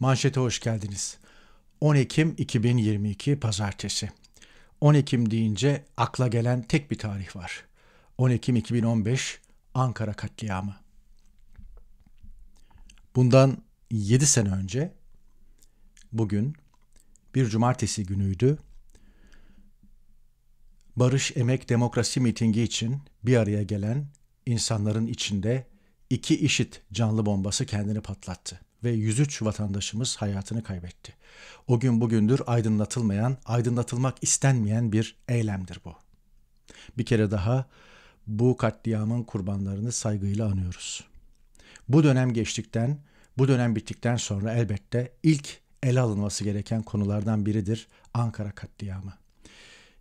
Manşete hoş geldiniz. 10 Ekim 2022 Pazartesi. 10 Ekim deyince akla gelen tek bir tarih var. 10 Ekim 2015 Ankara katliamı. Bundan 7 sene önce bugün bir cumartesi günüydü. Barış, emek, demokrasi mitingi için bir araya gelen insanların içinde iki işit canlı bombası kendini patlattı ve 103 vatandaşımız hayatını kaybetti. O gün bugündür aydınlatılmayan, aydınlatılmak istenmeyen bir eylemdir bu. Bir kere daha bu katliamın kurbanlarını saygıyla anıyoruz. Bu dönem geçtikten, bu dönem bittikten sonra elbette ilk ele alınması gereken konulardan biridir Ankara katliamı.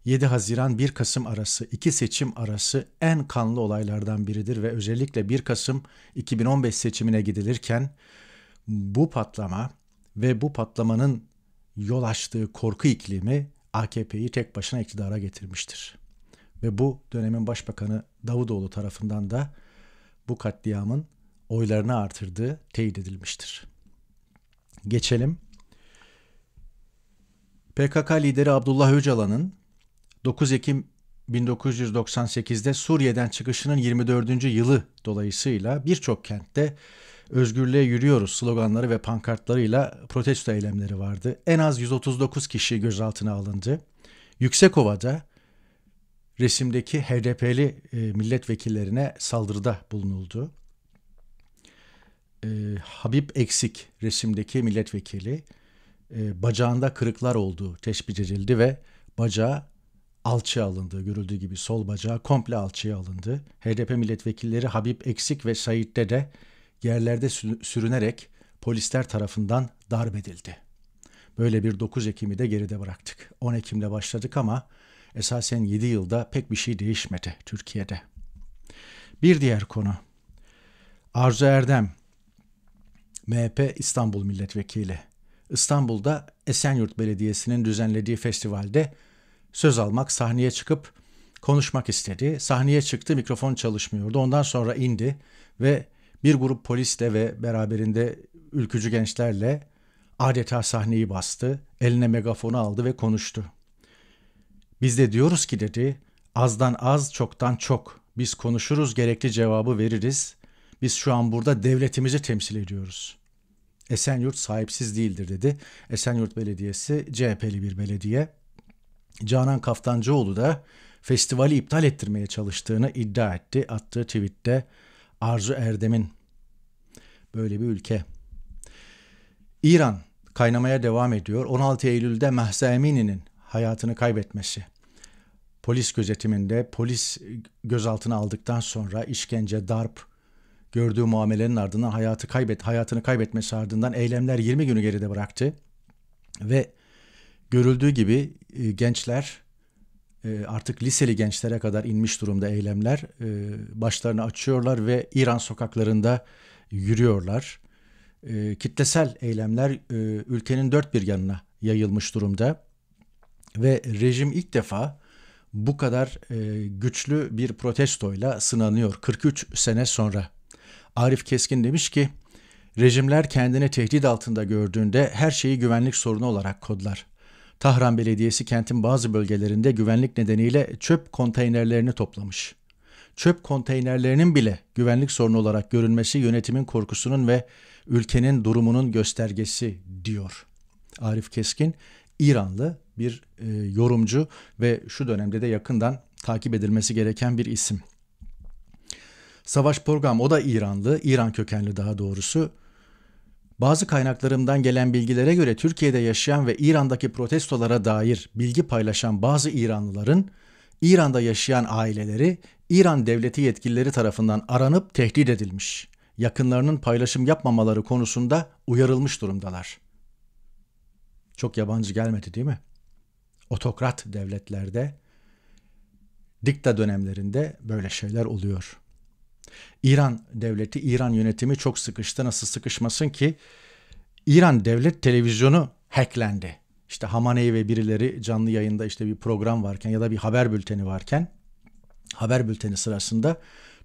7 Haziran 1 Kasım arası iki seçim arası en kanlı olaylardan biridir ve özellikle 1 Kasım 2015 seçimine gidilirken bu patlama ve bu patlamanın yol açtığı korku iklimi AKP'yi tek başına iktidara getirmiştir. Ve bu dönemin başbakanı Davutoğlu tarafından da bu katliamın oylarını artırdığı teyit edilmiştir. Geçelim. PKK lideri Abdullah Öcalan'ın 9 Ekim 1998'de Suriye'den çıkışının 24. yılı dolayısıyla birçok kentte özgürlüğe yürüyoruz sloganları ve pankartlarıyla protesto eylemleri vardı. En az 139 kişi gözaltına alındı. Yüksekova'da resimdeki HDP'li e, milletvekillerine saldırıda bulunuldu. E, Habib Eksik resimdeki milletvekili e, bacağında kırıklar olduğu tespit edildi ve bacağı alçıya alındı. Görüldüğü gibi sol bacağı komple alçıya alındı. HDP milletvekilleri Habib Eksik ve Said'de de yerlerde sürünerek polisler tarafından darp edildi. Böyle bir 9 Ekim'i de geride bıraktık. 10 Ekim'le başladık ama esasen 7 yılda pek bir şey değişmedi Türkiye'de. Bir diğer konu. Arzu Erdem, MHP İstanbul Milletvekili. İstanbul'da Esenyurt Belediyesi'nin düzenlediği festivalde söz almak, sahneye çıkıp konuşmak istedi. Sahneye çıktı, mikrofon çalışmıyordu. Ondan sonra indi ve bir grup polisle ve beraberinde ülkücü gençlerle adeta sahneyi bastı, eline megafonu aldı ve konuştu. Biz de diyoruz ki dedi, azdan az, çoktan çok. Biz konuşuruz, gerekli cevabı veririz. Biz şu an burada devletimizi temsil ediyoruz. Esenyurt sahipsiz değildir dedi. Esenyurt Belediyesi CHP'li bir belediye. Canan Kaftancıoğlu da festivali iptal ettirmeye çalıştığını iddia etti. Attığı tweette Arzu Erdem'in böyle bir ülke. İran kaynamaya devam ediyor. 16 Eylül'de Mahsa Amini'nin hayatını kaybetmesi. Polis gözetiminde polis gözaltına aldıktan sonra işkence, darp, gördüğü muamelenin ardından hayatı kaybet, hayatını kaybetmesi ardından eylemler 20 günü geride bıraktı. Ve görüldüğü gibi gençler ee, artık liseli gençlere kadar inmiş durumda eylemler. Ee, başlarını açıyorlar ve İran sokaklarında yürüyorlar. Ee, kitlesel eylemler e, ülkenin dört bir yanına yayılmış durumda. Ve rejim ilk defa bu kadar e, güçlü bir protestoyla sınanıyor 43 sene sonra. Arif Keskin demiş ki, rejimler kendini tehdit altında gördüğünde her şeyi güvenlik sorunu olarak kodlar. Tahran Belediyesi kentin bazı bölgelerinde güvenlik nedeniyle çöp konteynerlerini toplamış. Çöp konteynerlerinin bile güvenlik sorunu olarak görünmesi yönetimin korkusunun ve ülkenin durumunun göstergesi diyor. Arif Keskin İranlı bir e, yorumcu ve şu dönemde de yakından takip edilmesi gereken bir isim. Savaş Program o da İranlı, İran kökenli daha doğrusu. Bazı kaynaklarımdan gelen bilgilere göre Türkiye'de yaşayan ve İran'daki protestolara dair bilgi paylaşan bazı İranlıların İran'da yaşayan aileleri İran devleti yetkilileri tarafından aranıp tehdit edilmiş. Yakınlarının paylaşım yapmamaları konusunda uyarılmış durumdalar. Çok yabancı gelmedi değil mi? Otokrat devletlerde, dikta dönemlerinde böyle şeyler oluyor.'' İran devleti, İran yönetimi çok sıkıştı. Nasıl sıkışmasın ki? İran devlet televizyonu hacklendi. İşte Hamaney ve birileri canlı yayında işte bir program varken ya da bir haber bülteni varken haber bülteni sırasında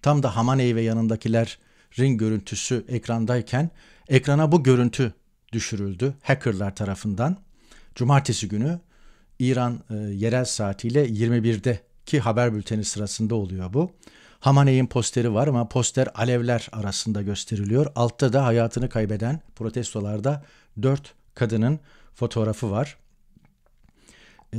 tam da Hamaney ve yanındakilerin görüntüsü ekrandayken ekrana bu görüntü düşürüldü hackerlar tarafından. Cumartesi günü İran e, yerel saatiyle 21'de ki haber bülteni sırasında oluyor bu. Hamaney'in posteri var ama poster alevler arasında gösteriliyor. Altta da hayatını kaybeden protestolarda dört kadının fotoğrafı var. Ee,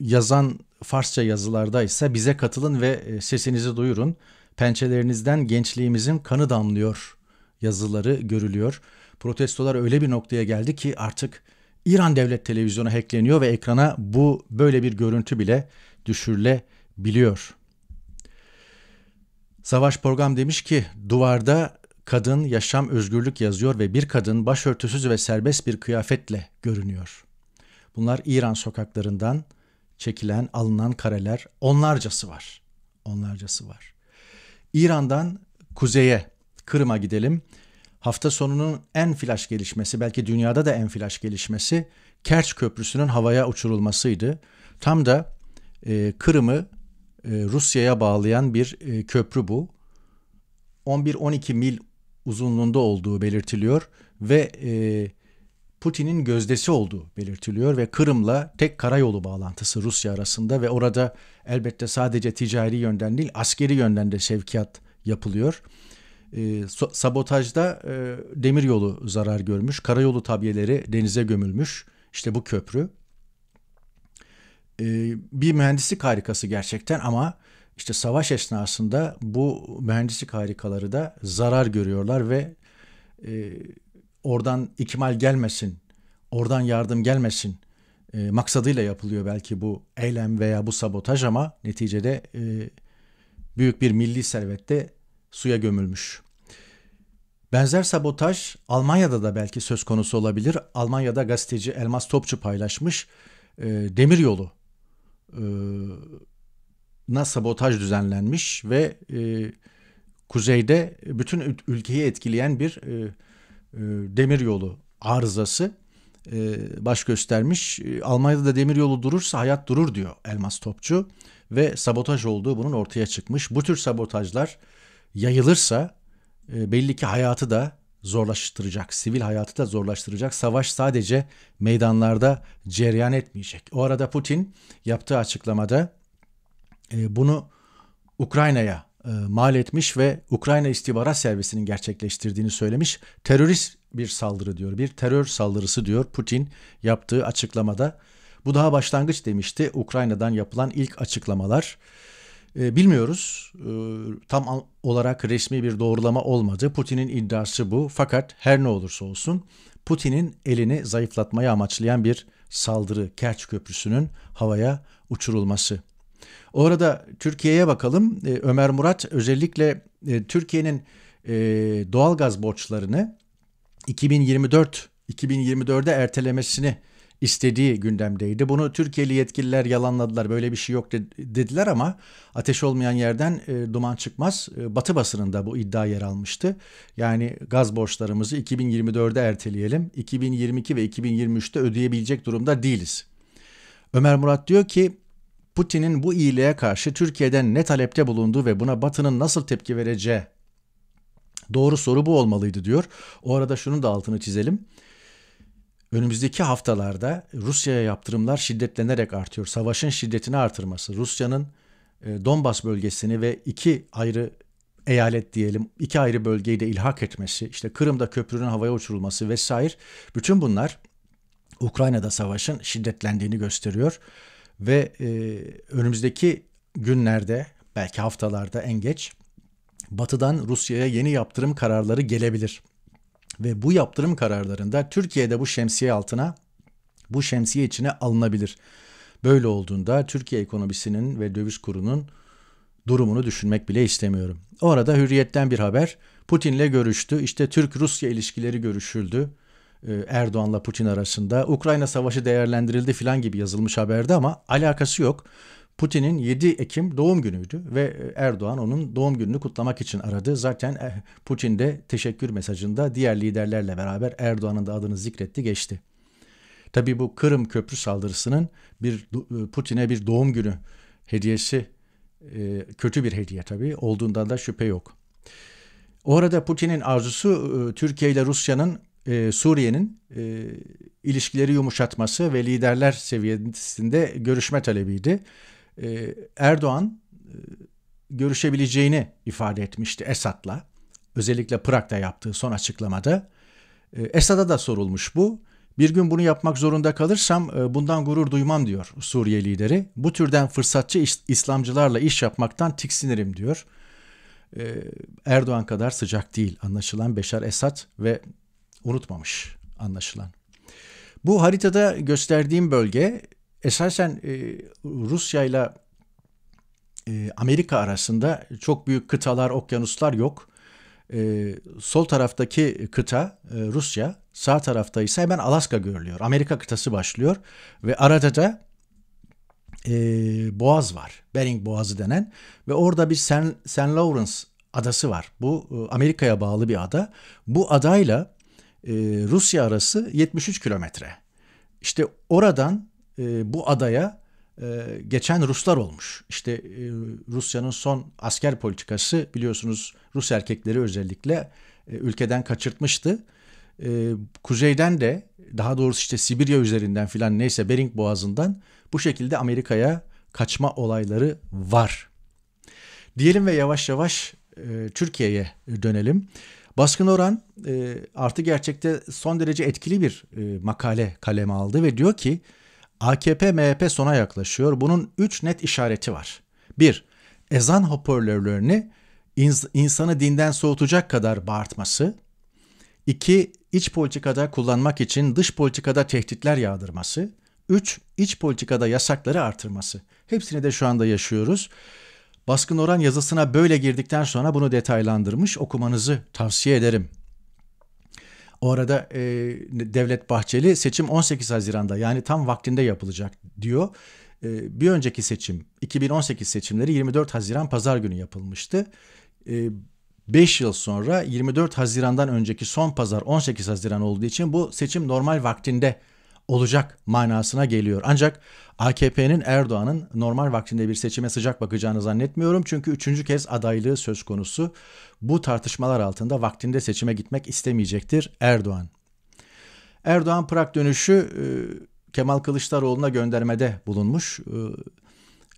yazan Farsça yazılarda ise bize katılın ve e, sesinizi duyurun. Pençelerinizden gençliğimizin kanı damlıyor yazıları görülüyor. Protestolar öyle bir noktaya geldi ki artık İran devlet televizyonu hackleniyor ve ekrana bu böyle bir görüntü bile düşürülebiliyor. Savaş Program demiş ki duvarda kadın yaşam özgürlük yazıyor ve bir kadın başörtüsüz ve serbest bir kıyafetle görünüyor. Bunlar İran sokaklarından çekilen, alınan kareler onlarcası var. Onlarcası var. İran'dan kuzeye, Kırım'a gidelim. Hafta sonunun en flaş gelişmesi, belki dünyada da en flaş gelişmesi Kerç Köprüsü'nün havaya uçurulmasıydı. Tam da e, Kırım'ı e, Rusya'ya bağlayan bir e, köprü bu. 11-12 mil uzunluğunda olduğu belirtiliyor ve e, Putin'in gözdesi olduğu belirtiliyor ve Kırım'la tek karayolu bağlantısı Rusya arasında ve orada elbette sadece ticari yönden değil askeri yönden de sevkiyat yapılıyor. sabotajda demiryolu zarar görmüş, karayolu tabyeleri denize gömülmüş. İşte bu köprü. Ee, bir mühendislik harikası gerçekten ama işte savaş esnasında bu mühendislik harikaları da zarar görüyorlar ve e, oradan ikmal gelmesin, oradan yardım gelmesin e, maksadıyla yapılıyor belki bu eylem veya bu sabotaj ama neticede e, büyük bir milli servette suya gömülmüş. Benzer sabotaj Almanya'da da belki söz konusu olabilir. Almanya'da gazeteci Elmas Topçu paylaşmış e, demiryolu ee, na sabotaj düzenlenmiş ve e, kuzeyde bütün ülkeyi etkileyen bir e, e, demir yolu arızası e, baş göstermiş. E, Almanya'da da demir yolu durursa hayat durur diyor Elmas Topçu ve sabotaj olduğu bunun ortaya çıkmış. Bu tür sabotajlar yayılırsa e, belli ki hayatı da zorlaştıracak, sivil hayatı da zorlaştıracak. Savaş sadece meydanlarda cereyan etmeyecek. O arada Putin yaptığı açıklamada e, bunu Ukrayna'ya e, mal etmiş ve Ukrayna İstihbarat Servisi'nin gerçekleştirdiğini söylemiş. Terörist bir saldırı diyor. Bir terör saldırısı diyor Putin yaptığı açıklamada. Bu daha başlangıç demişti Ukrayna'dan yapılan ilk açıklamalar. E, bilmiyoruz. E, tam olarak resmi bir doğrulama olmadı. Putin'in iddiası bu. Fakat her ne olursa olsun Putin'in elini zayıflatmayı amaçlayan bir saldırı Kerç Köprüsü'nün havaya uçurulması. Orada Türkiye'ye bakalım. E, Ömer Murat özellikle e, Türkiye'nin e, doğalgaz borçlarını 2024 2024'de ertelemesini istediği gündemdeydi. Bunu Türkiye'li yetkililer yalanladılar. Böyle bir şey yok dediler ama ateş olmayan yerden e, duman çıkmaz. E, Batı basınında bu iddia yer almıştı. Yani gaz borçlarımızı 2024'e erteleyelim. 2022 ve 2023'te ödeyebilecek durumda değiliz. Ömer Murat diyor ki Putin'in bu iyiliğe karşı Türkiye'den ne talepte bulunduğu ve buna Batı'nın nasıl tepki vereceği Doğru soru bu olmalıydı diyor. O arada şunu da altını çizelim. Önümüzdeki haftalarda Rusya'ya yaptırımlar şiddetlenerek artıyor. Savaşın şiddetini artırması, Rusya'nın e, Donbas bölgesini ve iki ayrı eyalet diyelim, iki ayrı bölgeyi de ilhak etmesi, işte Kırım'da köprünün havaya uçurulması vesaire bütün bunlar Ukrayna'da savaşın şiddetlendiğini gösteriyor ve e, önümüzdeki günlerde belki haftalarda en geç Batı'dan Rusya'ya yeni yaptırım kararları gelebilir ve bu yaptırım kararlarında Türkiye'de bu şemsiye altına bu şemsiye içine alınabilir. Böyle olduğunda Türkiye ekonomisinin ve döviz kurunun durumunu düşünmek bile istemiyorum. O arada hürriyetten bir haber. Putin'le görüştü. İşte Türk-Rusya ilişkileri görüşüldü. Ee, Erdoğan'la Putin arasında Ukrayna savaşı değerlendirildi filan gibi yazılmış haberde ama alakası yok. Putin'in 7 Ekim doğum günüydü ve e, Erdoğan onun doğum gününü kutlamak için aradı. Zaten eh, Putin de teşekkür mesajında diğer liderlerle beraber Erdoğan'ın da adını zikretti geçti. Tabii bu Kırım Köprü saldırısının bir e, Putin'e bir doğum günü hediyesi e, kötü bir hediye tabii olduğundan da şüphe yok. O arada Putin'in arzusu Türkiye ile Rusya'nın Suriye'nin ilişkileri yumuşatması ve liderler seviyesinde görüşme talebiydi. E, Erdoğan e, görüşebileceğini ifade etmişti Esad'la. Özellikle Prag'da yaptığı son açıklamada. E, Esad'a da sorulmuş bu. Bir gün bunu yapmak zorunda kalırsam e, bundan gurur duymam diyor Suriye lideri. Bu türden fırsatçı İslamcılarla iş yapmaktan tiksinirim diyor. Erdoğan kadar sıcak değil anlaşılan Beşar Esad ve unutmamış anlaşılan. Bu haritada gösterdiğim bölge esasen e, Rusya ile e, Amerika arasında çok büyük kıtalar, okyanuslar yok. E, sol taraftaki kıta e, Rusya, sağ tarafta ise hemen Alaska görülüyor. Amerika kıtası başlıyor ve arada da e, boğaz var. Bering Boğazı denen ve orada bir San, San Lawrence adası var. Bu e, Amerika'ya bağlı bir ada. Bu adayla e, Rusya arası 73 kilometre. İşte oradan e, bu adaya e, geçen Ruslar olmuş. İşte e, Rusya'nın son asker politikası biliyorsunuz Rus erkekleri özellikle e, ülkeden kaçırtmıştı. E, kuzeyden de daha doğrusu işte Sibirya üzerinden filan neyse Bering Boğazı'ndan bu şekilde Amerika'ya kaçma olayları var. Diyelim ve yavaş yavaş e, Türkiye'ye dönelim. Baskın Oran e, artı gerçekte son derece etkili bir e, makale kaleme aldı ve diyor ki AKP-MHP sona yaklaşıyor. Bunun üç net işareti var. Bir, ezan hoparlörlerini insanı dinden soğutacak kadar bağırtması. İki, iç politikada kullanmak için dış politikada tehditler yağdırması. Üç, iç politikada yasakları artırması. Hepsini de şu anda yaşıyoruz. Baskın Oran yazısına böyle girdikten sonra bunu detaylandırmış okumanızı tavsiye ederim. O arada e, Devlet Bahçeli seçim 18 Haziran'da yani tam vaktinde yapılacak diyor. E, bir önceki seçim 2018 seçimleri 24 Haziran Pazar günü yapılmıştı. E, yıl sonra 24 Haziran'dan önceki son pazar 18 Haziran olduğu için bu seçim normal vaktinde olacak manasına geliyor. Ancak AKP'nin Erdoğan'ın normal vaktinde bir seçime sıcak bakacağını zannetmiyorum. Çünkü üçüncü kez adaylığı söz konusu. Bu tartışmalar altında vaktinde seçime gitmek istemeyecektir Erdoğan. Erdoğan Prag dönüşü e, Kemal Kılıçdaroğlu'na göndermede bulunmuş. E,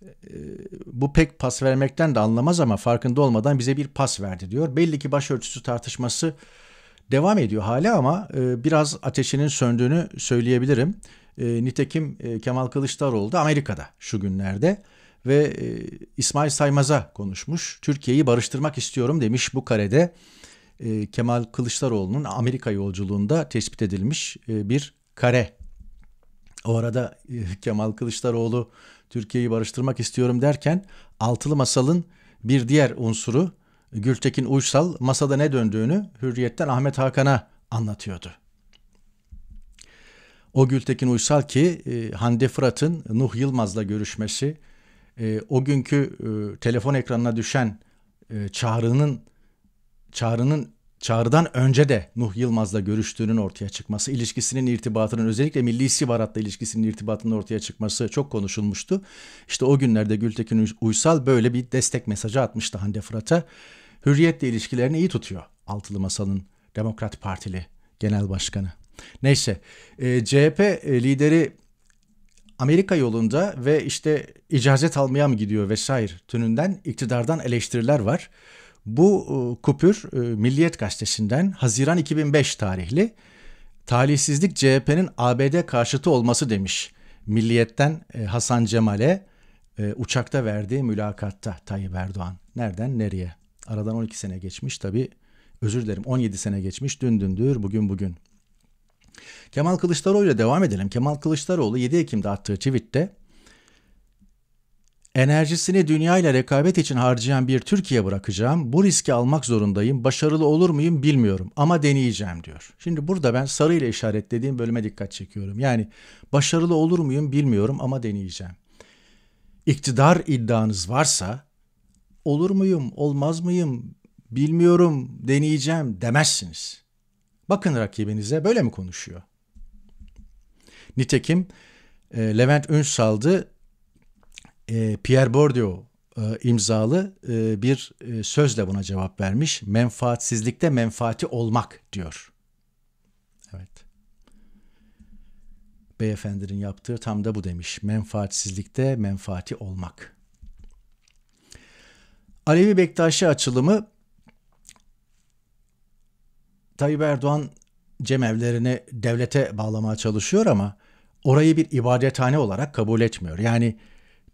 e, bu pek pas vermekten de anlamaz ama farkında olmadan bize bir pas verdi diyor. Belli ki başörtüsü tartışması devam ediyor hala ama e, biraz ateşinin söndüğünü söyleyebilirim. E, nitekim e, Kemal Kılıçdaroğlu da Amerika'da şu günlerde ve İsmail Saymaz'a konuşmuş. Türkiye'yi barıştırmak istiyorum demiş bu karede. Kemal Kılıçdaroğlu'nun Amerika yolculuğunda tespit edilmiş bir kare. O arada Kemal Kılıçdaroğlu Türkiye'yi barıştırmak istiyorum derken altılı masalın bir diğer unsuru Gültekin Uysal masada ne döndüğünü Hürriyet'ten Ahmet Hakan'a anlatıyordu. O Gültekin Uysal ki e, Hande Fırat'ın Nuh Yılmaz'la görüşmesi, e, o günkü e, telefon ekranına düşen çağrının çağrının çağrıdan önce de Nuh Yılmaz'la görüştüğünün ortaya çıkması, ilişkisinin irtibatının özellikle Milli İstihbarat'la ilişkisinin irtibatının ortaya çıkması çok konuşulmuştu. İşte o günlerde Gültekin Uysal böyle bir destek mesajı atmıştı Hande Fırat'a hürriyetle ilişkilerini iyi tutuyor Altılı Masa'nın Demokrat Partili Genel Başkanı. Neyse e, CHP e, lideri Amerika yolunda ve işte icazet almaya mı gidiyor vesaire tününden iktidardan eleştiriler var. Bu e, kupür e, Milliyet Gazetesi'nden Haziran 2005 tarihli talihsizlik CHP'nin ABD karşıtı olması demiş. Milliyet'ten e, Hasan Cemal'e e, uçakta verdiği mülakatta Tayyip Erdoğan. Nereden nereye? Aradan 12 sene geçmiş tabi. Özür dilerim 17 sene geçmiş. Dün dündür bugün bugün. Kemal Kılıçdaroğlu ile devam edelim. Kemal Kılıçdaroğlu 7 Ekim'de attığı tweette Enerjisini dünya ile rekabet için harcayan bir Türkiye bırakacağım. Bu riski almak zorundayım. Başarılı olur muyum bilmiyorum ama deneyeceğim diyor. Şimdi burada ben sarı ile işaretlediğim bölüme dikkat çekiyorum. Yani başarılı olur muyum bilmiyorum ama deneyeceğim. İktidar iddianız varsa olur muyum, olmaz mıyım, bilmiyorum, deneyeceğim demezsiniz. Bakın rakibinize böyle mi konuşuyor? Nitekim e, Levent Ünsal'dı e, Pierre Bourdieu e, imzalı e, bir sözle buna cevap vermiş. Menfaatsizlikte menfaati olmak diyor. Evet. Beyefendinin yaptığı tam da bu demiş. Menfaatsizlikte menfaati olmak. Alevi Bektaşi açılımı Tayyip Erdoğan cemevlerini devlete bağlamaya çalışıyor ama orayı bir ibadethane olarak kabul etmiyor. Yani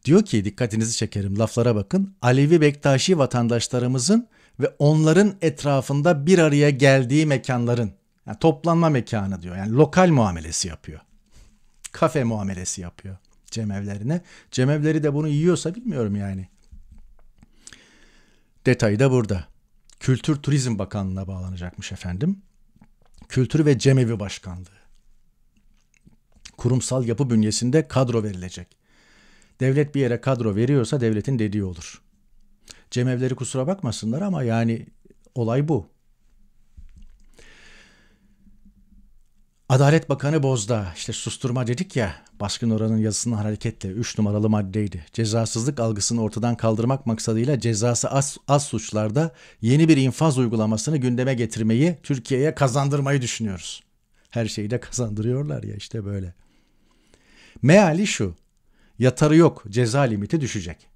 diyor ki dikkatinizi çekerim laflara bakın. Alevi Bektaşi vatandaşlarımızın ve onların etrafında bir araya geldiği mekanların yani toplanma mekanı diyor. Yani lokal muamelesi yapıyor. Kafe muamelesi yapıyor cemevlerine. Cemevleri de bunu yiyorsa bilmiyorum yani. Detayı da burada. Kültür Turizm Bakanlığı'na bağlanacakmış efendim. Kültür ve Cemevi Başkanlığı. Kurumsal yapı bünyesinde kadro verilecek. Devlet bir yere kadro veriyorsa devletin dediği olur. Cemevleri kusura bakmasınlar ama yani olay bu. Adalet Bakanı Bozda işte susturma dedik ya baskın oranın yazısının hareketle 3 numaralı maddeydi. Cezasızlık algısını ortadan kaldırmak maksadıyla cezası az, az suçlarda yeni bir infaz uygulamasını gündeme getirmeyi Türkiye'ye kazandırmayı düşünüyoruz. Her şeyi de kazandırıyorlar ya işte böyle. Meali şu yatarı yok ceza limiti düşecek.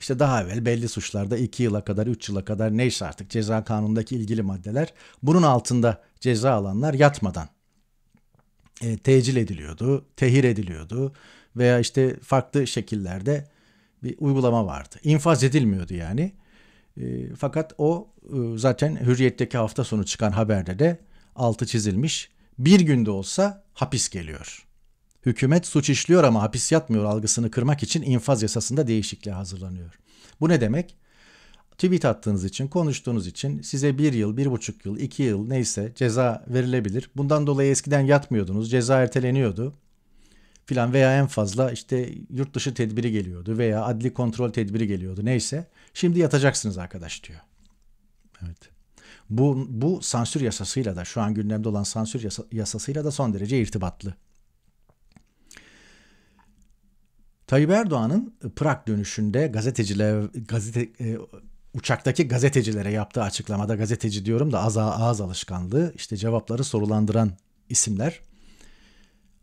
İşte daha evvel belli suçlarda 2 yıla kadar 3 yıla kadar neyse artık ceza kanundaki ilgili maddeler bunun altında ceza alanlar yatmadan e, tecil ediliyordu, tehir ediliyordu veya işte farklı şekillerde bir uygulama vardı. İnfaz edilmiyordu yani. E, fakat o e, zaten hürriyetteki hafta sonu çıkan haberde de altı çizilmiş. Bir günde olsa hapis geliyor. Hükümet suç işliyor ama hapis yatmıyor algısını kırmak için infaz yasasında değişikliğe hazırlanıyor. Bu ne demek? tweet attığınız için, konuştuğunuz için size bir yıl, bir buçuk yıl, iki yıl neyse ceza verilebilir. Bundan dolayı eskiden yatmıyordunuz, ceza erteleniyordu filan veya en fazla işte yurt dışı tedbiri geliyordu veya adli kontrol tedbiri geliyordu neyse. Şimdi yatacaksınız arkadaş diyor. Evet. Bu, bu sansür yasasıyla da şu an gündemde olan sansür yasa, yasasıyla da son derece irtibatlı. Tayyip Erdoğan'ın Prag dönüşünde gazeteciler gazete e, uçaktaki gazetecilere yaptığı açıklamada gazeteci diyorum da az ağız alışkanlığı işte cevapları sorulandıran isimler.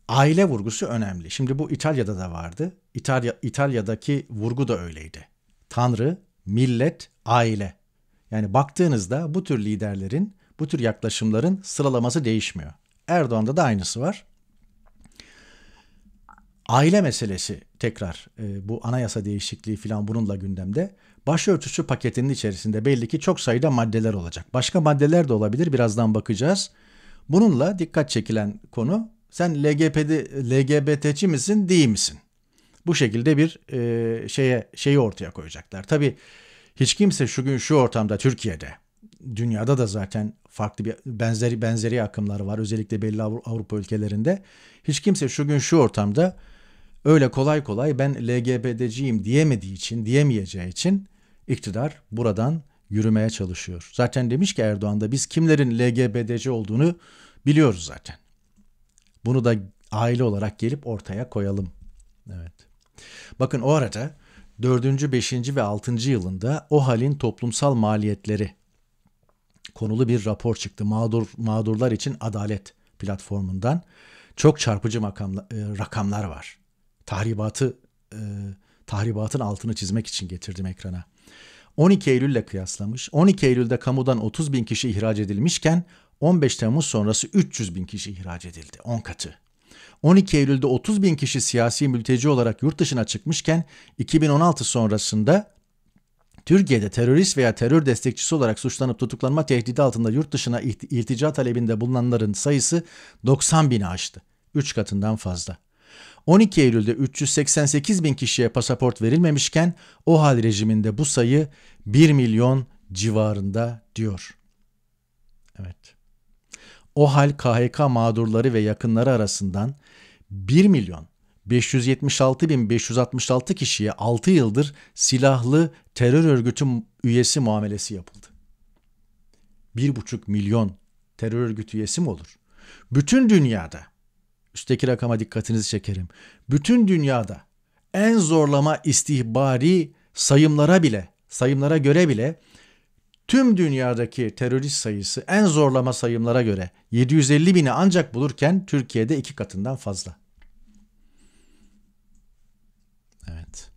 Aile vurgusu önemli. Şimdi bu İtalya'da da vardı. İtalya İtalya'daki vurgu da öyleydi. Tanrı, millet, aile. Yani baktığınızda bu tür liderlerin, bu tür yaklaşımların sıralaması değişmiyor. Erdoğan'da da aynısı var. Aile meselesi tekrar e, bu anayasa değişikliği falan bununla gündemde. Başörtüsü paketinin içerisinde belli ki çok sayıda maddeler olacak. Başka maddeler de olabilir birazdan bakacağız. Bununla dikkat çekilen konu sen LGBT'ci LGBT'ci misin değil misin? Bu şekilde bir e, şeye şeyi ortaya koyacaklar. Tabi hiç kimse şu gün şu ortamda Türkiye'de dünyada da zaten farklı bir benzeri benzeri akımlar var özellikle belli Avrupa ülkelerinde. Hiç kimse şu gün şu ortamda öyle kolay kolay ben LGBT'ciyim diyemediği için, diyemeyeceği için iktidar buradan yürümeye çalışıyor. Zaten demiş ki Erdoğan da biz kimlerin LGBT'ci olduğunu biliyoruz zaten. Bunu da aile olarak gelip ortaya koyalım. Evet. Bakın o arada 4. 5. ve 6. yılında o halin toplumsal maliyetleri konulu bir rapor çıktı. Mağdur mağdurlar için adalet platformundan çok çarpıcı makamla, e, rakamlar var. Tahribatı e, tahribatın altını çizmek için getirdim ekrana. 12 Eylül'le kıyaslamış. 12 Eylül'de kamudan 30 bin kişi ihraç edilmişken 15 Temmuz sonrası 300 bin kişi ihraç edildi. 10 katı. 12 Eylül'de 30 bin kişi siyasi mülteci olarak yurt dışına çıkmışken 2016 sonrasında Türkiye'de terörist veya terör destekçisi olarak suçlanıp tutuklanma tehdidi altında yurt dışına iltica talebinde bulunanların sayısı 90 bini aştı. 3 katından fazla. 12 Eylül'de 388 bin kişiye pasaport verilmemişken o hal rejiminde bu sayı 1 milyon civarında diyor. Evet. O hal KHK mağdurları ve yakınları arasından 1 milyon 576.566 kişiye 6 yıldır silahlı terör örgütü üyesi muamelesi yapıldı. 1,5 milyon terör örgütü üyesi mi olur? Bütün dünyada Üstteki rakama dikkatinizi çekerim. Bütün dünyada en zorlama istihbari sayımlara bile, sayımlara göre bile tüm dünyadaki terörist sayısı en zorlama sayımlara göre 750 bini ancak bulurken Türkiye'de iki katından fazla. Evet.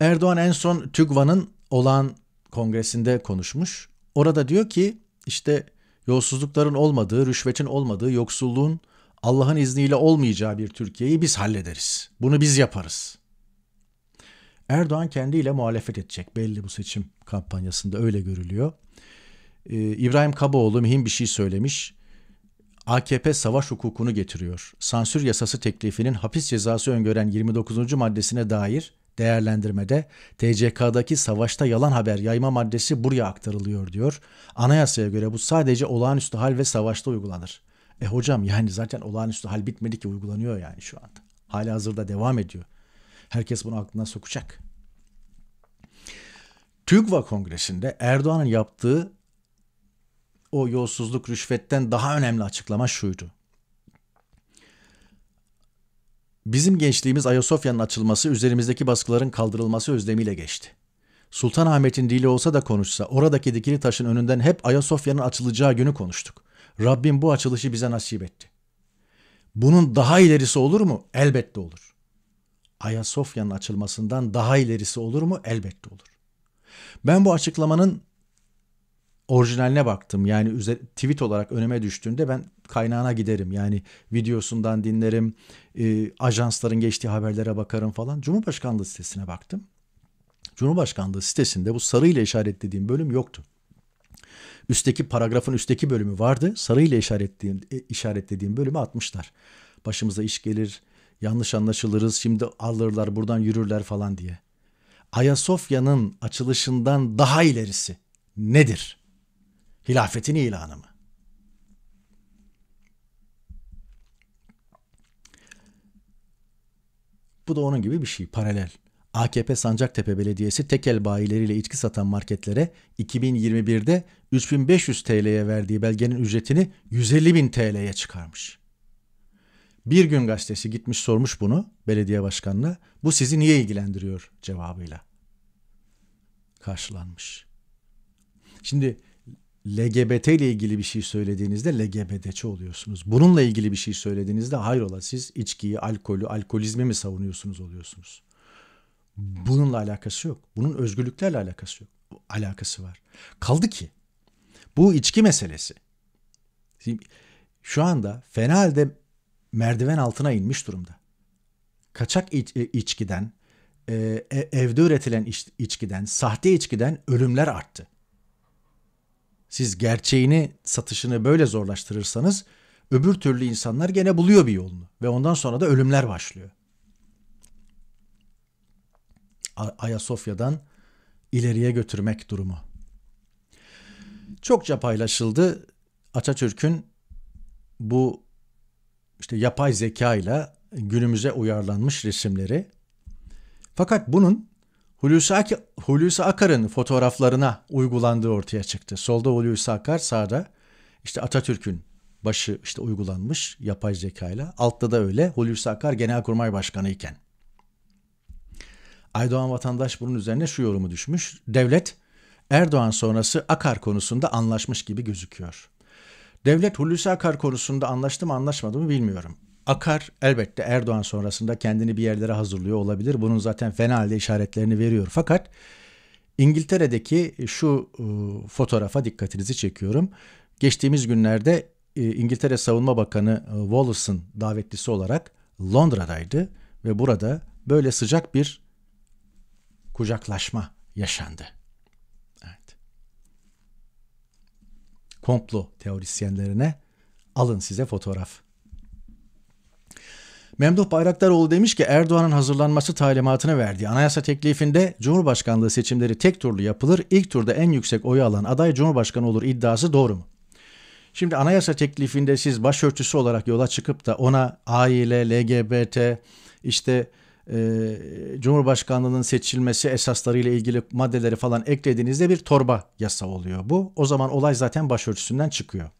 Erdoğan en son TÜGVA'nın olan kongresinde konuşmuş. Orada diyor ki işte yolsuzlukların olmadığı, rüşvetin olmadığı, yoksulluğun Allah'ın izniyle olmayacağı bir Türkiye'yi biz hallederiz. Bunu biz yaparız. Erdoğan kendiyle muhalefet edecek belli bu seçim kampanyasında öyle görülüyor. Ee, İbrahim Kaboğlu mühim bir şey söylemiş. AKP savaş hukukunu getiriyor. Sansür yasası teklifinin hapis cezası öngören 29. maddesine dair değerlendirmede TCK'daki savaşta yalan haber yayma maddesi buraya aktarılıyor diyor. Anayasaya göre bu sadece olağanüstü hal ve savaşta uygulanır. E hocam yani zaten olağanüstü hal bitmedi ki uygulanıyor yani şu anda. Hala hazırda devam ediyor. Herkes bunu aklına sokacak. TÜGVA Kongresi'nde Erdoğan'ın yaptığı o yolsuzluk rüşvetten daha önemli açıklama şuydu. Bizim gençliğimiz Ayasofya'nın açılması, üzerimizdeki baskıların kaldırılması özlemiyle geçti. Sultan Ahmet'in dili olsa da konuşsa, oradaki dikili taşın önünden hep Ayasofya'nın açılacağı günü konuştuk. Rabbim bu açılışı bize nasip etti. Bunun daha ilerisi olur mu? Elbette olur. Ayasofya'nın açılmasından daha ilerisi olur mu? Elbette olur. Ben bu açıklamanın orijinaline baktım. Yani tweet olarak öneme düştüğünde ben kaynağına giderim. Yani videosundan dinlerim, e, ajansların geçtiği haberlere bakarım falan. Cumhurbaşkanlığı sitesine baktım. Cumhurbaşkanlığı sitesinde bu sarıyla işaretlediğim bölüm yoktu. Üstteki paragrafın üstteki bölümü vardı. Sarıyla işaretlediğim, e, işaretlediğim bölümü atmışlar. Başımıza iş gelir, yanlış anlaşılırız, şimdi alırlar buradan yürürler falan diye. Ayasofya'nın açılışından daha ilerisi nedir? Hilafetin ilanı mı? Bu da onun gibi bir şey paralel. AKP Sancaktepe Belediyesi tekel bayileriyle içki satan marketlere 2021'de 3500 TL'ye verdiği belgenin ücretini 150 bin TL'ye çıkarmış. Bir gün gazetesi gitmiş sormuş bunu belediye başkanına. Bu sizi niye ilgilendiriyor cevabıyla karşılanmış. Şimdi LGBT ile ilgili bir şey söylediğinizde LGBT'çi oluyorsunuz. Bununla ilgili bir şey söylediğinizde hayrola siz içkiyi, alkolü, alkolizmi mi savunuyorsunuz oluyorsunuz. Bununla alakası yok. Bunun özgürlüklerle alakası yok. Alakası var. Kaldı ki bu içki meselesi. Şu anda fena halde merdiven altına inmiş durumda. Kaçak iç, e, içkiden, e, e, evde üretilen içkiden, sahte içkiden ölümler arttı. Siz gerçeğini, satışını böyle zorlaştırırsanız öbür türlü insanlar gene buluyor bir yolunu ve ondan sonra da ölümler başlıyor. Ayasofya'dan ileriye götürmek durumu. Çokça paylaşıldı Atatürk'ün bu işte yapay zeka ile günümüze uyarlanmış resimleri. Fakat bunun Hulusi, Ak Hulusi Akar'ın fotoğraflarına uygulandığı ortaya çıktı. Solda Hulusi Akar, sağda işte Atatürk'ün başı işte uygulanmış yapay zekayla. Altta da öyle Hulusi Akar Genelkurmay Başkanı iken. Aydoğan vatandaş bunun üzerine şu yorumu düşmüş. Devlet Erdoğan sonrası Akar konusunda anlaşmış gibi gözüküyor. Devlet Hulusi Akar konusunda anlaştı mı anlaşmadı mı bilmiyorum. Akar elbette Erdoğan sonrasında kendini bir yerlere hazırlıyor olabilir. Bunun zaten fena halde işaretlerini veriyor. Fakat İngiltere'deki şu e, fotoğrafa dikkatinizi çekiyorum. Geçtiğimiz günlerde e, İngiltere Savunma Bakanı e, Wallace'ın davetlisi olarak Londra'daydı ve burada böyle sıcak bir kucaklaşma yaşandı. Evet. Komplo teorisyenlerine alın size fotoğraf. Memduh Bayraktaroğlu demiş ki Erdoğan'ın hazırlanması talimatını verdiği anayasa teklifinde Cumhurbaşkanlığı seçimleri tek turlu yapılır. İlk turda en yüksek oyu alan aday Cumhurbaşkanı olur iddiası doğru mu? Şimdi anayasa teklifinde siz başörtüsü olarak yola çıkıp da ona aile, LGBT, işte e, Cumhurbaşkanlığının seçilmesi esaslarıyla ilgili maddeleri falan eklediğinizde bir torba yasa oluyor bu. O zaman olay zaten başörtüsünden çıkıyor.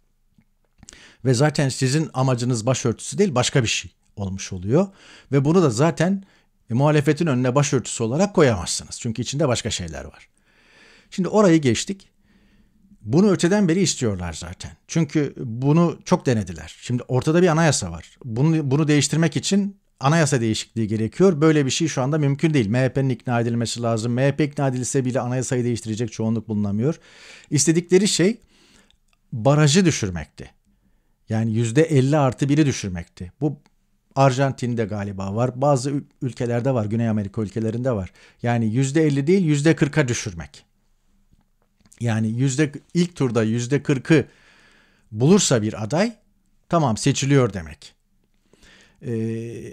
Ve zaten sizin amacınız başörtüsü değil başka bir şey olmuş oluyor. Ve bunu da zaten e, muhalefetin önüne başörtüsü olarak koyamazsınız. Çünkü içinde başka şeyler var. Şimdi orayı geçtik. Bunu öteden beri istiyorlar zaten. Çünkü bunu çok denediler. Şimdi ortada bir anayasa var. Bunu, bunu değiştirmek için anayasa değişikliği gerekiyor. Böyle bir şey şu anda mümkün değil. MHP'nin ikna edilmesi lazım. MHP ikna edilse bile anayasayı değiştirecek çoğunluk bulunamıyor. İstedikleri şey barajı düşürmekti. Yani yüzde %50 artı biri düşürmekti. Bu Arjantin'de galiba var. Bazı ülkelerde var. Güney Amerika ülkelerinde var. Yani yüzde elli değil yüzde kırka düşürmek. Yani yüzde ilk turda yüzde kırkı bulursa bir aday tamam seçiliyor demek. Ee,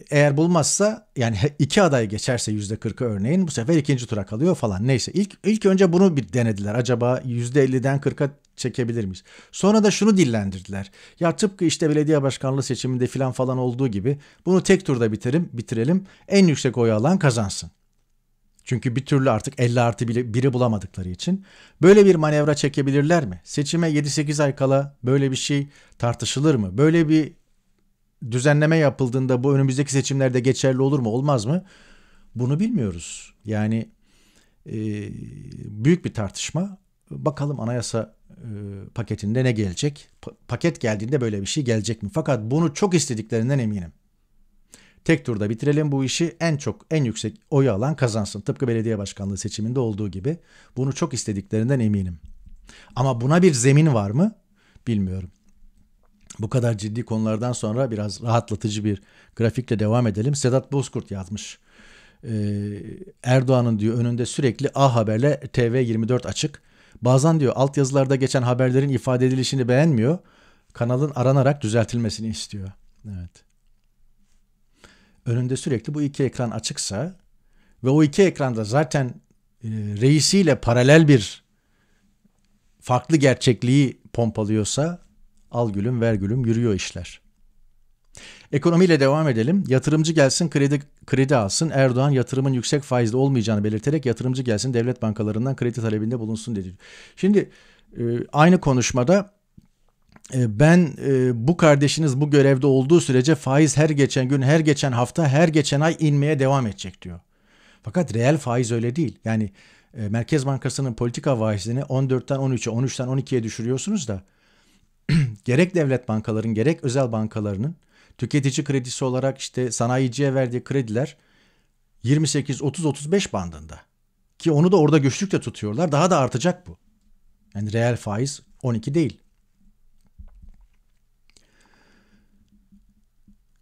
eğer bulmazsa yani iki aday geçerse yüzde kırkı örneğin bu sefer ikinci tura kalıyor falan. Neyse ilk, ilk önce bunu bir denediler. Acaba yüzde elliden kırka çekebilir miyiz? Sonra da şunu dillendirdiler. Ya tıpkı işte belediye başkanlığı seçiminde filan falan olduğu gibi bunu tek turda bitirelim, bitirelim. En yüksek oyu alan kazansın. Çünkü bir türlü artık 50 artı biri bulamadıkları için böyle bir manevra çekebilirler mi? Seçime 7-8 ay kala böyle bir şey tartışılır mı? Böyle bir düzenleme yapıldığında bu önümüzdeki seçimlerde geçerli olur mu olmaz mı? Bunu bilmiyoruz. Yani e, büyük bir tartışma. Bakalım anayasa e, paketinde ne gelecek? Pa- paket geldiğinde böyle bir şey gelecek mi? Fakat bunu çok istediklerinden eminim. Tek turda bitirelim bu işi. En çok en yüksek oyu alan kazansın. Tıpkı belediye başkanlığı seçiminde olduğu gibi. Bunu çok istediklerinden eminim. Ama buna bir zemin var mı? Bilmiyorum. Bu kadar ciddi konulardan sonra biraz rahatlatıcı bir grafikle devam edelim. Sedat Bozkurt yazmış. Ee, Erdoğan'ın diyor önünde sürekli A Haber'le TV24 açık. Bazen diyor altyazılarda geçen haberlerin ifade edilişini beğenmiyor. Kanalın aranarak düzeltilmesini istiyor. Evet. Önünde sürekli bu iki ekran açıksa ve o iki ekranda zaten e, reisiyle paralel bir farklı gerçekliği pompalıyorsa Al gülüm ver gülüm yürüyor işler. Ekonomiyle devam edelim. Yatırımcı gelsin kredi, kredi alsın. Erdoğan yatırımın yüksek faizli olmayacağını belirterek yatırımcı gelsin devlet bankalarından kredi talebinde bulunsun dedi. Şimdi e, aynı konuşmada e, ben e, bu kardeşiniz bu görevde olduğu sürece faiz her geçen gün, her geçen hafta, her geçen ay inmeye devam edecek diyor. Fakat reel faiz öyle değil. Yani Merkez Bankası'nın politika faizini 14'ten 13'e, 13'ten 12'ye düşürüyorsunuz da gerek devlet bankaların gerek özel bankalarının tüketici kredisi olarak işte sanayiciye verdiği krediler 28-30-35 bandında. Ki onu da orada güçlükle tutuyorlar. Daha da artacak bu. Yani reel faiz 12 değil.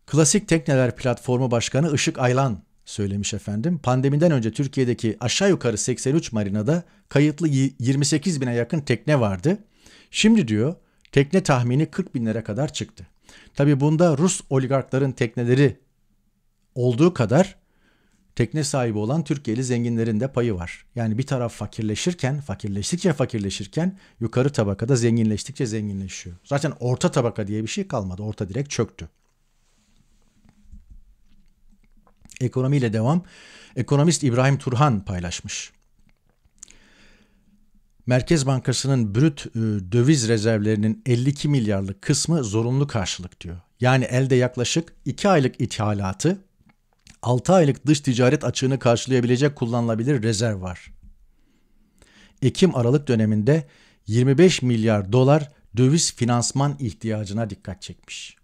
Klasik Tekneler Platformu Başkanı Işık Aylan söylemiş efendim. Pandemiden önce Türkiye'deki aşağı yukarı 83 marinada kayıtlı 28 bine yakın tekne vardı. Şimdi diyor Tekne tahmini 40 bin lira kadar çıktı. Tabi bunda Rus oligarkların tekneleri olduğu kadar tekne sahibi olan Türkiye'li zenginlerin de payı var. Yani bir taraf fakirleşirken, fakirleştikçe fakirleşirken yukarı tabakada zenginleştikçe zenginleşiyor. Zaten orta tabaka diye bir şey kalmadı. Orta direkt çöktü. Ekonomiyle devam. Ekonomist İbrahim Turhan paylaşmış. Merkez Bankası'nın brüt e, döviz rezervlerinin 52 milyarlık kısmı zorunlu karşılık diyor. Yani elde yaklaşık 2 aylık ithalatı 6 aylık dış ticaret açığını karşılayabilecek kullanılabilir rezerv var. Ekim-Aralık döneminde 25 milyar dolar döviz finansman ihtiyacına dikkat çekmiş.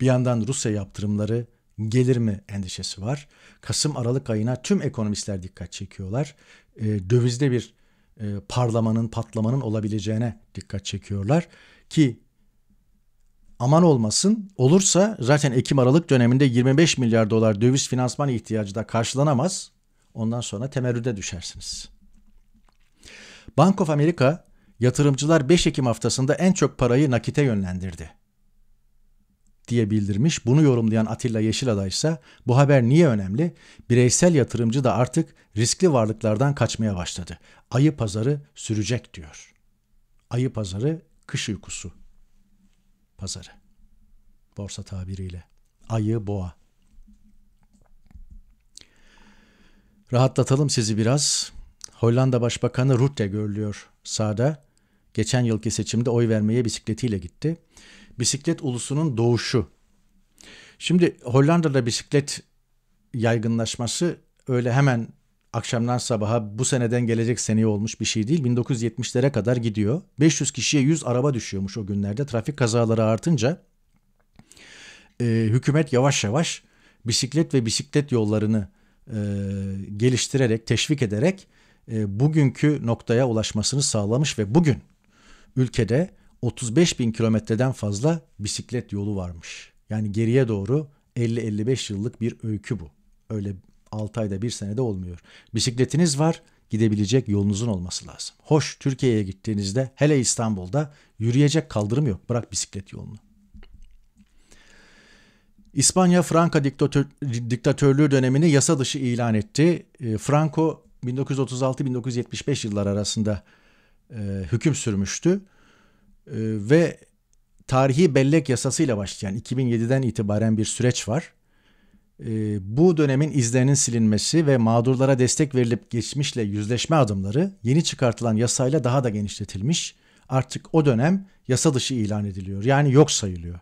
Bir yandan Rusya yaptırımları gelir mi endişesi var. Kasım Aralık ayına tüm ekonomistler dikkat çekiyorlar e, dövizde bir e, parlamanın, patlamanın olabileceğine dikkat çekiyorlar ki aman olmasın olursa zaten Ekim Aralık döneminde 25 milyar dolar döviz finansman ihtiyacı da karşılanamaz. Ondan sonra temerrüde düşersiniz. Bank of America yatırımcılar 5 Ekim haftasında en çok parayı nakite yönlendirdi diye bildirmiş. Bunu yorumlayan Atilla Yeşilada ise bu haber niye önemli? Bireysel yatırımcı da artık riskli varlıklardan kaçmaya başladı. Ayı pazarı sürecek diyor. Ayı pazarı kış uykusu pazarı. Borsa tabiriyle. Ayı boğa. Rahatlatalım sizi biraz. Hollanda Başbakanı Rutte görülüyor sağda. Geçen yılki seçimde oy vermeye bisikletiyle gitti bisiklet ulusunun doğuşu. Şimdi Hollanda'da bisiklet yaygınlaşması öyle hemen akşamdan sabaha bu seneden gelecek seneye olmuş bir şey değil. 1970'lere kadar gidiyor. 500 kişiye 100 araba düşüyormuş o günlerde. Trafik kazaları artınca e, hükümet yavaş yavaş bisiklet ve bisiklet yollarını e, geliştirerek, teşvik ederek e, bugünkü noktaya ulaşmasını sağlamış ve bugün ülkede 35 bin kilometreden fazla bisiklet yolu varmış. Yani geriye doğru 50-55 yıllık bir öykü bu. Öyle 6 ayda 1 senede olmuyor. Bisikletiniz var gidebilecek yolunuzun olması lazım. Hoş Türkiye'ye gittiğinizde hele İstanbul'da yürüyecek kaldırım yok. Bırak bisiklet yolunu. İspanya Franco diktatör, diktatörlüğü dönemini yasa dışı ilan etti. Ee, Franco 1936-1975 yıllar arasında e, hüküm sürmüştü. Ee, ve tarihi bellek yasasıyla başlayan 2007'den itibaren bir süreç var. Ee, bu dönemin izlerinin silinmesi ve mağdurlara destek verilip geçmişle yüzleşme adımları yeni çıkartılan yasayla daha da genişletilmiş. Artık o dönem yasa dışı ilan ediliyor. Yani yok sayılıyor.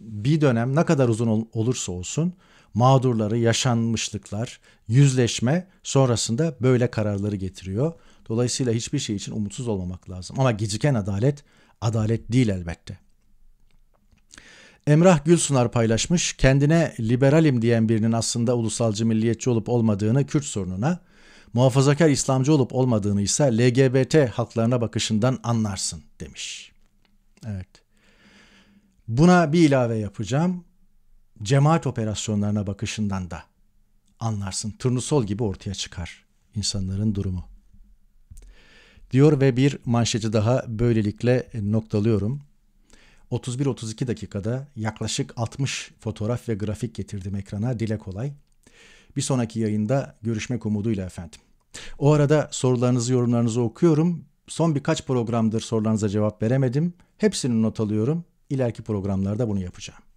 Bir dönem ne kadar uzun olursa olsun mağdurları, yaşanmışlıklar, yüzleşme sonrasında böyle kararları getiriyor. Dolayısıyla hiçbir şey için umutsuz olmamak lazım. Ama geciken adalet, adalet değil elbette. Emrah Gülsunar paylaşmış, kendine liberalim diyen birinin aslında ulusalcı milliyetçi olup olmadığını Kürt sorununa, muhafazakar İslamcı olup olmadığını ise LGBT haklarına bakışından anlarsın demiş. Evet. Buna bir ilave yapacağım. Cemaat operasyonlarına bakışından da anlarsın. Turnusol gibi ortaya çıkar insanların durumu diyor ve bir manşeti daha böylelikle e, noktalıyorum. 31-32 dakikada yaklaşık 60 fotoğraf ve grafik getirdim ekrana dile kolay. Bir sonraki yayında görüşmek umuduyla efendim. O arada sorularınızı yorumlarınızı okuyorum. Son birkaç programdır sorularınıza cevap veremedim. Hepsini not alıyorum. İleriki programlarda bunu yapacağım.